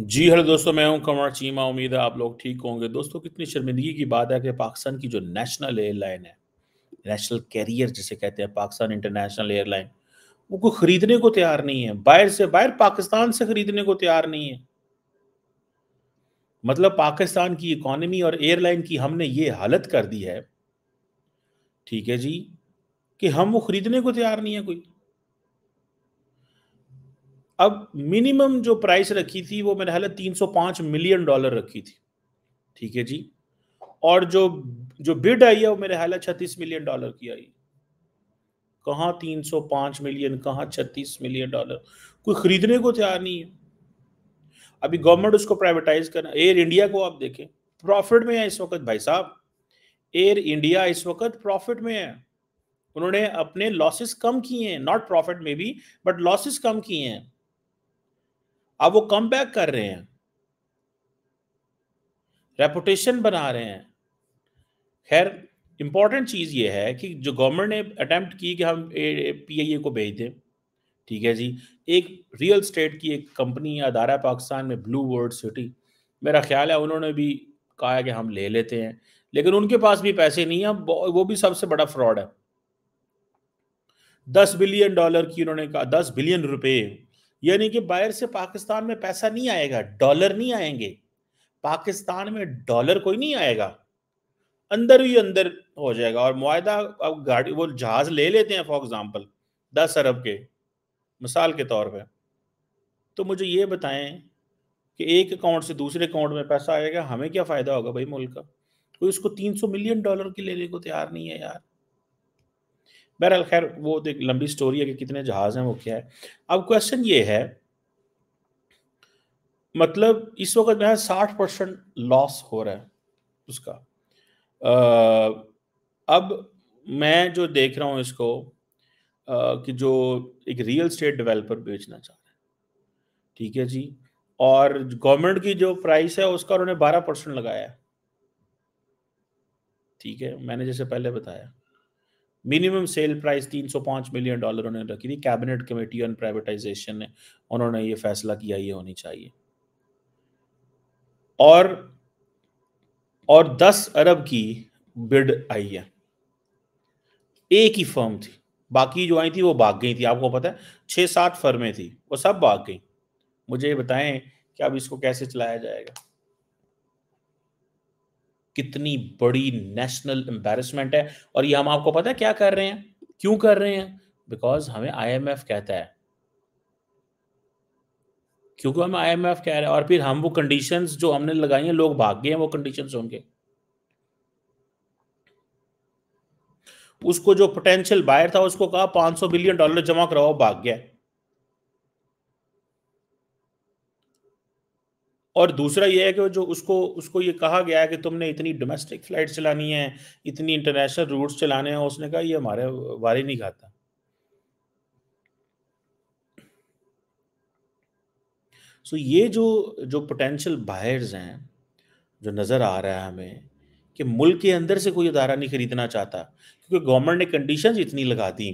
जी hello दोस्तों मैं हूं कंवर चीमा उम्मीद है आप लोग ठीक होंगे दोस्तों कितनी शर्मिंदगी की बात है कि पाकिस्तान की जो नेशनल एयरलाइन है नेशनल कैरियर जिसे कहते हैं पाकिस्तान इंटरनेशनल एयरलाइन वो कोई खरीदने को तैयार नहीं है बाहर से बाहर पाकिस्तान से खरीदने को तैयार नहीं है मतलब पाकिस्तान की इकोनॉमी और एयरलाइन की हमने ये हालत कर दी है ठीक है जी कि हम वो खरीदने को तैयार नहीं है कोई अब मिनिमम जो प्राइस रखी थी वो मेरे ख्याल तीन सौ पांच मिलियन डॉलर रखी थी ठीक है जी और जो जो बिड आई है वो मेरे ख्याल छत्तीस मिलियन डॉलर की आई कहाँ तीन सौ पांच मिलियन कहाँ छत्तीस मिलियन डॉलर कोई खरीदने को तैयार नहीं है अभी गवर्नमेंट उसको प्राइवेटाइज करना एयर इंडिया को आप देखें प्रॉफिट में है इस वक्त भाई साहब एयर इंडिया इस वक्त प्रॉफिट में है उन्होंने अपने लॉसेस कम किए हैं नॉट प्रॉफिट में भी बट लॉसेस कम किए हैं अब वो कम बैक कर रहे हैं रेपुटेशन बना रहे हैं खैर इंपॉर्टेंट चीज़ ये है कि जो गवर्नमेंट ने अटेम्प्ट की कि हम ए को भेज दें ठीक है जी एक रियल स्टेट की एक कंपनी या अदारा पाकिस्तान में ब्लू वर्ल्ड सिटी मेरा ख्याल है उन्होंने भी कहा है कि हम ले लेते हैं लेकिन उनके पास भी पैसे नहीं है वो भी सबसे बड़ा फ्रॉड है दस बिलियन डॉलर की उन्होंने कहा दस बिलियन रुपए यानी कि बाहर से पाकिस्तान में पैसा नहीं आएगा डॉलर नहीं आएंगे पाकिस्तान में डॉलर कोई नहीं आएगा अंदर ही अंदर हो जाएगा और मुआदा अब गाड़ी वो जहाज ले लेते हैं फॉर एग्जाम्पल दस अरब के मिसाल के तौर पर तो मुझे ये बताएं कि एक अकाउंट से दूसरे अकाउंट में पैसा आएगा हमें क्या फ़ायदा होगा भाई मुल्क का कोई उसको सौ मिलियन डॉलर की लेने को तैयार नहीं है यार बहरहाल खैर वो एक लंबी स्टोरी है कि कितने जहाज हैं वो क्या है अब क्वेश्चन ये है मतलब इस वक्त जो है साठ परसेंट लॉस हो रहा है उसका आ, अब मैं जो देख रहा हूँ इसको आ, कि जो एक रियल स्टेट डेवलपर बेचना चाह रहा है ठीक है जी और गवर्नमेंट की जो प्राइस है उसका उन्होंने बारह परसेंट लगाया ठीक है मैंने जैसे पहले बताया minimum sale price 305 million dollar उन्होंने रखी थी कैबिनेट कमेटी ऑन प्राइवेटाइजेशन ने उन्होंने ये फैसला किया ये होनी चाहिए और और 10 अरब की बिड आई है एक ही फर्म थी बाकी जो आई थी वो भाग गई थी आपको पता है छह सात फर्में थी वो सब भाग गई मुझे बताएं कि अब इसको कैसे चलाया जाएगा कितनी बड़ी नेशनल एम्बेरसमेंट है और ये हम आपको पता है क्या कर रहे हैं क्यों कर रहे हैं बिकॉज हमें आईएमएफ कहता है क्योंकि हम आईएमएफ कह रहे हैं और फिर हम वो कंडीशंस जो हमने लगाई हैं लोग भाग गए हैं वो कंडीशंस होंगे उसको जो पोटेंशियल बायर था उसको कहा 500 बिलियन डॉलर जमा कराओ भाग गया और दूसरा यह है कि जो उसको उसको ये कहा गया है कि तुमने इतनी डोमेस्टिक फ्लाइट चलानी है इतनी इंटरनेशनल रूट्स चलाने हैं उसने कहा ये हमारे वारे नहीं खाता सो ये जो जो पोटेंशियल बायर्स हैं जो नज़र आ रहा है हमें कि मुल्क के अंदर से कोई अदारा नहीं खरीदना चाहता क्योंकि गवर्नमेंट ने कंडीशंस इतनी लगा दी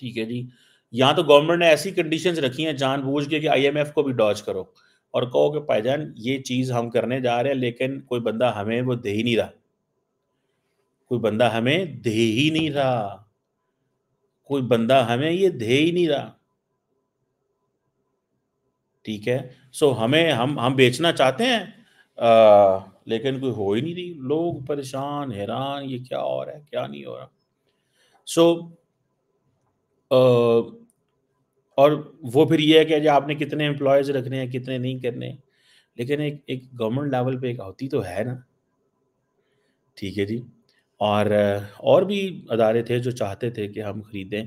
ठीक है जी यहाँ तो गवर्नमेंट ने ऐसी कंडीशंस रखी हैं जानबूझ के कि आईएमएफ को भी डॉज करो और कहो कि भाईजान ये चीज़ हम करने जा रहे हैं लेकिन कोई बंदा हमें वो दे ही नहीं रहा कोई बंदा हमें दे ही नहीं रहा कोई बंदा हमें ये दे ही नहीं रहा ठीक है सो हमें हम हम बेचना चाहते हैं आ, लेकिन कोई हो ही नहीं रही लोग परेशान हैरान ये क्या हो रहा है क्या नहीं हो रहा सो so, और वो फिर ये है कि आपने कितने एम्प्लॉयज रखने हैं कितने नहीं करने लेकिन एक एक गवर्नमेंट लेवल पे एक होती तो है ना ठीक है जी और और भी अदारे थे जो चाहते थे कि हम ख़रीदें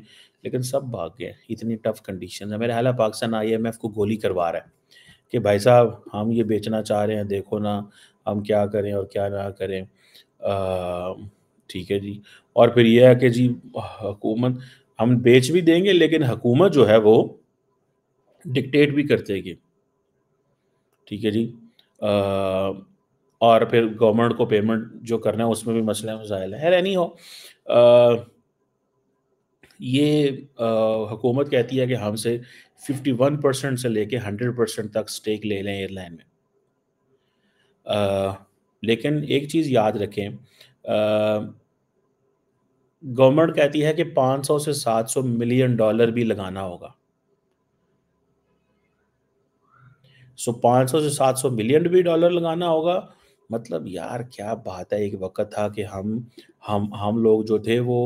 लेकिन सब भाग गए इतनी टफ कंडीशन है मेरे हाला पाकिस्तान आई एफ को गोली करवा रहा है कि भाई साहब हम ये बेचना चाह रहे हैं देखो ना हम क्या करें और क्या ना करें ठीक है जी और फिर यह है कि जी हुकूमत हम बेच भी देंगे लेकिन हुकूमत जो है वो डिक्टेट भी कर देगी ठीक है जी और फिर गवर्नमेंट को पेमेंट जो करना है उसमें भी मसला मसाइल है एनी हो आ, ये हुकूमत कहती है कि हमसे 51 परसेंट से लेके 100 परसेंट तक स्टेक ले लें एयरलाइन में आ, लेकिन एक चीज़ याद रखें गवर्नमेंट कहती है कि 500 से 700 मिलियन डॉलर भी लगाना होगा सो so, 500 से 700 मिलियन भी डॉलर लगाना होगा मतलब यार क्या बात है एक वक्त था कि हम हम हम लोग जो थे वो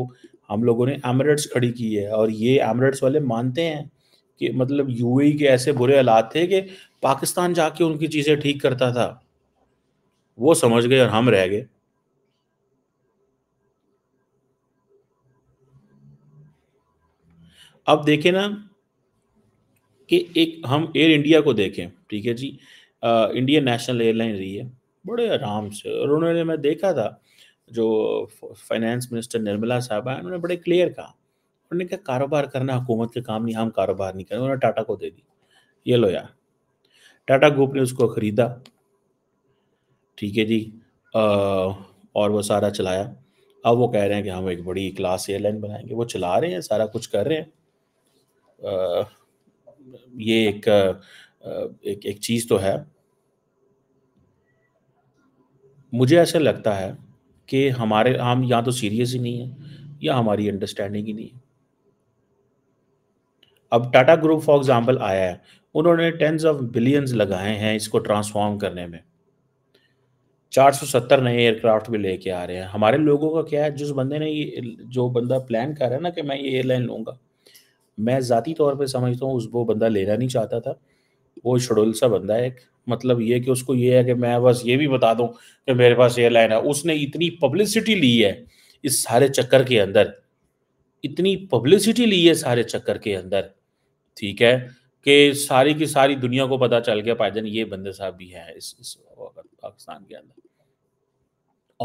हम लोगों ने एमरेट्स खड़ी की है और ये एमरेट्स वाले मानते हैं कि मतलब यूएई e के ऐसे बुरे हालात थे कि पाकिस्तान जाके उनकी चीज़ें ठीक करता था वो समझ गए और हम रह गए अब देखें ना कि एक हम एयर इंडिया को देखें ठीक है जी इंडियन नेशनल एयरलाइन रही है बड़े आराम से और उन्होंने मैं देखा था जो फाइनेंस मिनिस्टर निर्मला साहब आए उन्होंने बड़े क्लियर कहा उन्होंने कहा कारोबार करना हुकूमत के काम नहीं हम कारोबार नहीं करें उन्होंने टाटा को दे दी ये लो यार टाटा ग्रुप ने उसको ख़रीदा ठीक है जी आ, और वो सारा चलाया अब वो कह रहे हैं कि हम एक बड़ी क्लास एयरलाइन बनाएंगे वो चला रहे हैं सारा कुछ कर रहे हैं ये एक एक, एक चीज़ तो है मुझे ऐसा लगता है कि हमारे हम या तो सीरियस ही नहीं है या हमारी अंडरस्टैंडिंग ही नहीं है अब टाटा ग्रुप फॉर एग्जाम्पल आया है उन्होंने टेंस ऑफ बिलियंस लगाए हैं इसको ट्रांसफॉर्म करने में 470 नए एयरक्राफ्ट भी लेके आ रहे हैं हमारे लोगों का क्या है जिस बंदे ने ये जो बंदा प्लान कर रहा है ना कि मैं ये एयरलाइन लूंगा मैं ज़ाती तौर पे समझता हूँ उस वो बंदा लेना नहीं चाहता था वो शडुल सा बंदा है एक मतलब ये कि उसको ये है कि मैं बस ये भी बता दूँ कि मेरे पास लाइन है उसने इतनी पब्लिसिटी ली है इस सारे चक्कर के अंदर इतनी पब्लिसिटी ली है सारे चक्कर के अंदर ठीक है कि सारी की सारी दुनिया को पता चल गया पाजन ये बंदे साहब भी हैं इस, इस पाकिस्तान के अंदर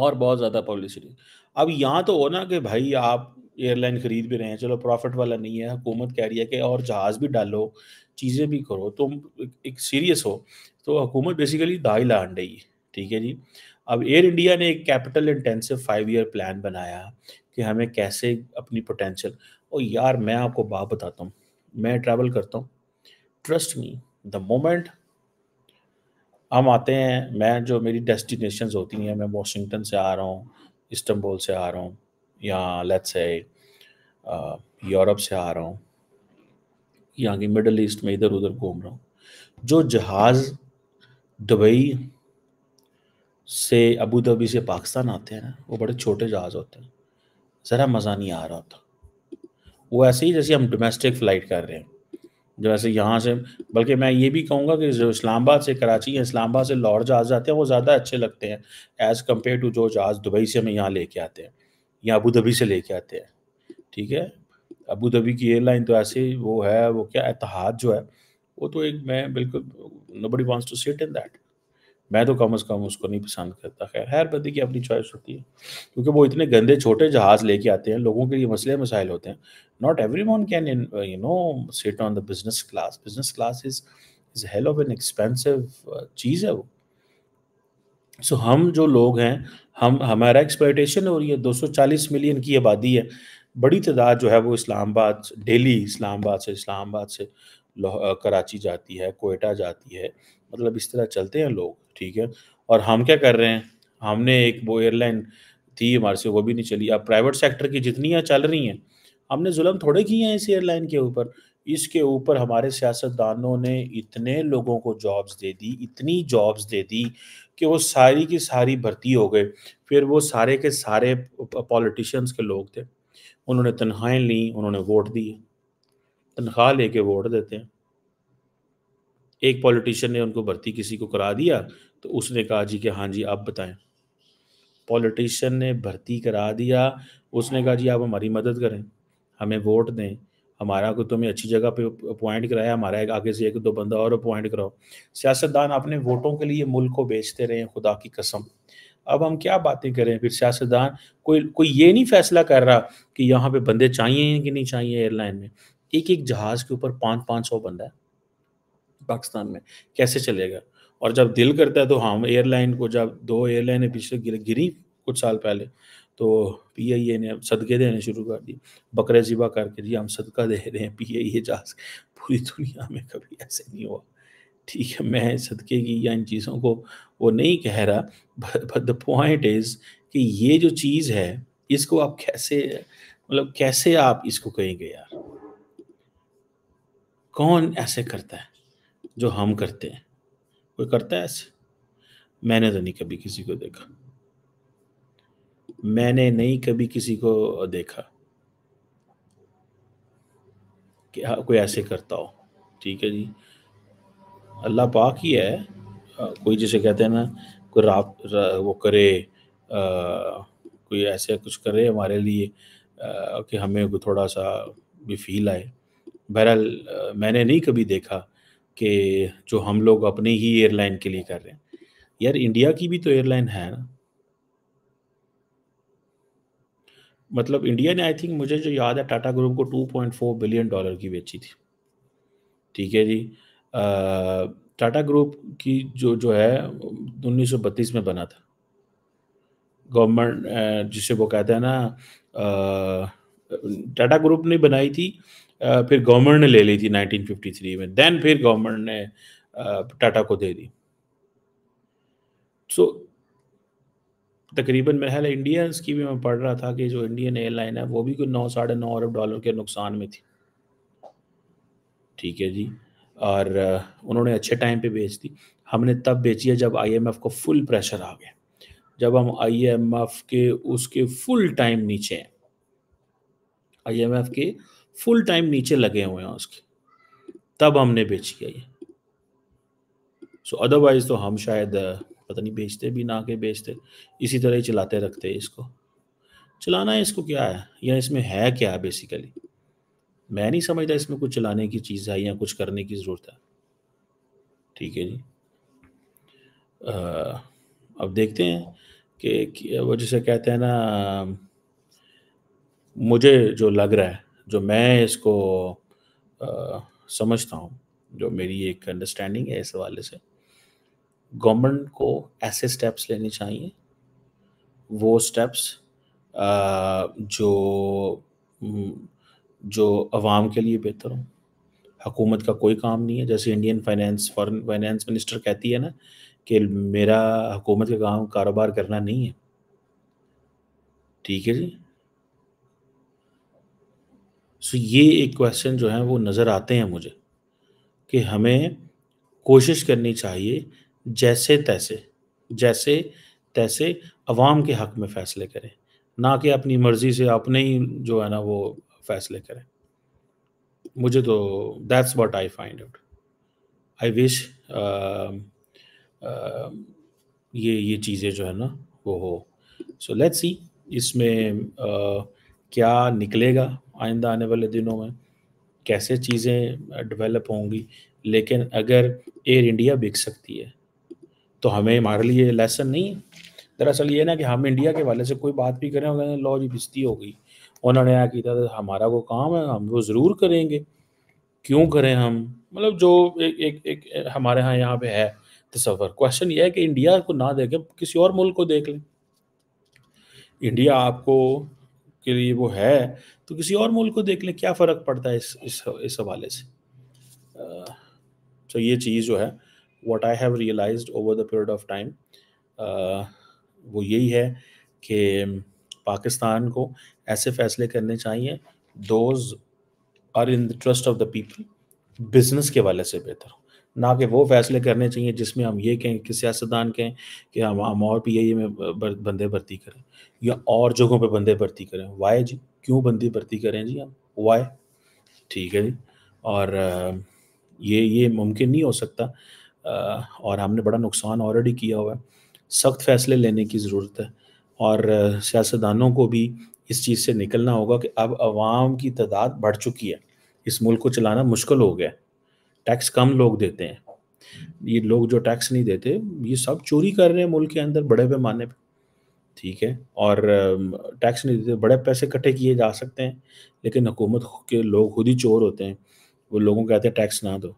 और बहुत ज़्यादा पब्लिसिटी अब यहाँ तो हो ना कि भाई आप एयरलाइन ख़रीद भी रहे हैं चलो प्रॉफिट वाला नहीं है हुकूमत कह रही है कि और जहाज़ भी डालो चीज़ें भी करो तुम एक सीरियस हो तो हुकूमत बेसिकली दाई लान रही है ठीक है जी अब एयर इंडिया ने एक capital intensive five year plan बनाया कि हमें कैसे अपनी पोटेंशियल और यार मैं आपको बात बताता हूँ मैं ट्रैवल करता हूँ ट्रस्ट मी द मोमेंट हम आते हैं मैं जो मेरी डेस्टिनेशंस होती हैं मैं वॉशिंगटन से आ रहा हूँ इस्टंबुल से आ रहा हूँ या लेट्स से यूरोप से आ रहा हूँ या कि मिडल ईस्ट में इधर उधर घूम रहा हूँ जो जहाज़ दुबई से अबू धाबी से पाकिस्तान आते हैं ना वो बड़े छोटे जहाज़ होते हैं ज़रा मज़ा नहीं आ रहा होता वो ऐसे ही जैसे हम डोमेस्टिक फ़्लाइट कर रहे हैं जो ऐसे यहाँ से बल्कि मैं ये भी कहूँगा कि जो इस्लामाबाद से कराची या इस्लामाबाद से लाहौर जहाज़ आते हैं वो ज़्यादा अच्छे लगते हैं एज़ कम्पेयर टू जो जहाज़ दुबई से हमें यहाँ लेके आते हैं या अबू धाबी से लेके आते हैं ठीक है अबू धाबी की एयरलाइन तो ऐसे वो है वो क्या एतहाद जो है वो तो एक मैं बिल्कुल nobody wants to sit in that मैं तो कम अज़ कम उसको नहीं पसंद करता खैर हर बंदी की अपनी चॉइस होती है क्योंकि वो इतने गंदे छोटे जहाज़ लेके आते हैं लोगों के लिए मसले मसाइल होते हैं not every one can you know sit on the business class business class is is hell of an expensive चीज़ है वो सो so, हम जो लोग हैं हम हमारा एक्सप्लाइटेशन और ये 240 मिलियन की आबादी है बड़ी तादाद जो है वो इस्लामाबाद डेली इस्लामाबाद से इस्लामाबाद से कराची जाती है कोयटा जाती है मतलब इस तरह चलते हैं लोग ठीक है और हम क्या कर रहे हैं हमने एक वो एयरलाइन थी हमारे से वो भी नहीं चली अब प्राइवेट सेक्टर की जितनी चल रही हैं हमने जुलम थोड़े किए हैं इस एयरलाइन के ऊपर इसके ऊपर हमारे सियासतदानों ने इतने लोगों को जॉब्स दे दी इतनी जॉब्स दे दी कि वो सारी की सारी भर्ती हो गए फिर वो सारे के सारे पॉलिटिशियंस के लोग थे उन्होंने तनख्वाहें ली उन्होंने वोट दिए तनख्वाह लेके वोट देते हैं एक पॉलिटिशियन ने उनको भर्ती किसी को करा दिया तो उसने कहा जी कि हाँ जी आप बताएं पॉलिटिशियन ने भर्ती करा दिया उसने कहा जी आप हमारी मदद करें हमें वोट दें हमारा को तुम्हें अच्छी जगह पे अपॉइंट कराया हमारा एक आगे से एक दो बंदा और अपॉइंट कराओ सियासतदान अपने वोटों के लिए मुल्क को बेचते रहे खुदा की कसम अब हम क्या बातें करें फिर सियासतदान कोई कोई ये नहीं फैसला कर रहा कि यहाँ पे बंदे चाहिए कि नहीं चाहिए एयरलाइन में एक एक जहाज़ के ऊपर पाँच पाँच सौ बंदा है पाकिस्तान में कैसे चलेगा और जब दिल करता है तो हम एयरलाइन को जब दो एयरलाइन पिछले गिरी कुछ साल पहले तो पी आई ए ने सदक़े देने शुरू कर दिए बकरे ज़िबा करके जी हम सदका दे रहे हैं पी आई ए जा पूरी दुनिया में कभी ऐसे नहीं हुआ ठीक है मैं सदक़े की या इन चीज़ों को वो नहीं कह रहा बट द पॉइंट इज़ कि ये जो चीज़ है इसको आप कैसे मतलब कैसे आप इसको कहेंगे यार कौन ऐसे करता है जो हम करते हैं कोई करता है ऐसे मैंने तो नहीं कभी किसी को देखा मैंने नहीं कभी किसी को देखा कि हाँ, कोई ऐसे करता हो ठीक है जी अल्लाह पाक ही है कोई जिसे कहते हैं ना कोई रात रा, वो करे आ, कोई ऐसे कुछ करे हमारे लिए आ, कि हमें को थोड़ा सा भी फील आए बहरहाल मैंने नहीं कभी देखा कि जो हम लोग अपनी ही एयरलाइन के लिए कर रहे हैं यार इंडिया की भी तो एयरलाइन है ना मतलब इंडिया ने आई थिंक मुझे जो याद है टाटा ग्रुप को 2.4 बिलियन डॉलर की बेची थी ठीक है जी टाटा ग्रुप की जो जो है 1932 में बना था गवर्नमेंट जिसे वो कहते हैं ना टाटा ग्रुप ने बनाई थी फिर गवर्नमेंट ने ले ली थी 1953 में देन फिर गवर्नमेंट ने टाटा को दे दी सो so, तकरीबन मेरे ख्याल इंडिया की भी मैं पढ़ रहा था कि जो इंडियन एयरलाइन है वो भी कोई नौ साढ़े नौ अरब डॉलर के नुकसान में थी ठीक है जी और उन्होंने अच्छे टाइम पे बेच दी हमने तब बेची है जब आईएमएफ को फुल प्रेशर आ गया जब हम आईएमएफ के उसके फुल टाइम नीचे हैं आईएमएफ के फुल टाइम नीचे लगे हुए हैं उसके तब हमने बेची है ये सो अदरवाइज तो हम शायद पता नहीं बेचते भी ना के बेचते इसी तरह ही चलाते रखते इसको चलाना है इसको क्या है या इसमें है क्या है बेसिकली मैं नहीं समझता इसमें कुछ चलाने की चीज़ है या कुछ करने की ज़रूरत है ठीक है जी आ, अब देखते हैं कि वो जैसे कहते हैं ना मुझे जो लग रहा है जो मैं इसको आ, समझता हूँ जो मेरी एक अंडरस्टैंडिंग है इस हवाले से गवर्नमेंट को ऐसे स्टेप्स लेने चाहिए वो स्टेप्स जो हम्म, जो आवाम के लिए बेहतर हों हकूमत का कोई काम नहीं है जैसे Indian finance foreign finance minister कहती है ना कि मेरा हुकूमत का काम कारोबार करना नहीं है ठीक है जी सो ये एक क्वेश्चन जो है वो नज़र आते हैं मुझे कि हमें कोशिश करनी चाहिए जैसे तैसे जैसे तैसे अवाम के हक में फ़ैसले करें ना कि अपनी मर्ज़ी से अपने ही जो है ना वो फ़ैसले करें मुझे तो that's what I find out I wish ये ये चीज़ें जो है ना वो हो सो लेट्स सी इसमें क्या निकलेगा आइंदा आने वाले दिनों में कैसे चीज़ें डेवलप होंगी लेकिन अगर एयर इंडिया बिक सकती है तो हमें हमारे लिए लेसन नहीं दरअसल ये ना कि हम इंडिया के वाले से कोई बात भी करें उन्होंने लॉ जी बिस्ती हो गई उन्होंने यहाँ की था हमारा वो काम है हम वो ज़रूर करेंगे क्यों करें हम मतलब जो एक एक एक हमारे यहाँ यहाँ पे है तस्वर क्वेश्चन ये है कि इंडिया को ना देखें किसी और मुल्क को देख लें इंडिया आपको के लिए वो है तो किसी और मुल्क को देख लें क्या फ़र्क पड़ता है इस इस इस हवाले से तो ये चीज़ जो है what I have realise over the period of time वो यही है कि पाकिस्तान को ऐसे फैसले करने चाहिए those are in the trust of the people business के वाले से बेहतर हो ना कि वो फैसले करने चाहिए जिसमें हम ये कहें कि सियासतदान कहें कि हम हम और पी आई ए में बंदे भर्ती करें या और जगहों पर बंदे भर्ती करें वाई जी क्यों बंदी भर्ती करें जी हम वाई ठीक है जी और uh, ये ये मुमकिन नहीं हो सकता और हमने बड़ा नुकसान ऑलरेडी किया हुआ है सख्त फैसले लेने की ज़रूरत है और सियासतदानों को भी इस चीज़ से निकलना होगा कि अब आवाम की तादाद बढ़ चुकी है इस मुल्क को चलाना मुश्किल हो गया टैक्स कम लोग देते हैं ये लोग जो टैक्स नहीं देते ये सब चोरी कर रहे हैं मुल्क के अंदर बड़े पैमाने पर ठीक है और टैक्स नहीं देते बड़े पैसे इकट्ठे किए जा सकते हैं लेकिन हुकूमत के लोग खुद ही चोर होते हैं वो लोगों कहते हैं टैक्स ना दो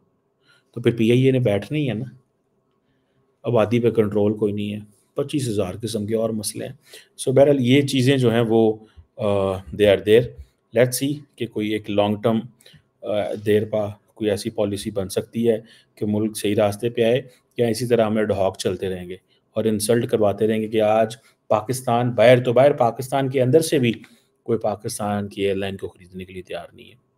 तो फिर ए ने बैठना ही है ना आबादी पे कंट्रोल कोई नहीं है पच्चीस हज़ार किस्म के और मसले हैं सो so, बहरहाल ये चीज़ें जो हैं वो they are there let's see कि कोई एक लॉन्ग टर्म देर पा कोई ऐसी पॉलिसी बन सकती है कि मुल्क सही रास्ते पे आए या इसी तरह हमें ढॉक चलते रहेंगे और इंसल्ट करवाते रहेंगे कि आज पाकिस्तान बाहर तो बाहर पाकिस्तान के अंदर से भी कोई पाकिस्तान की एयरलाइन को ख़रीदने के लिए तैयार नहीं है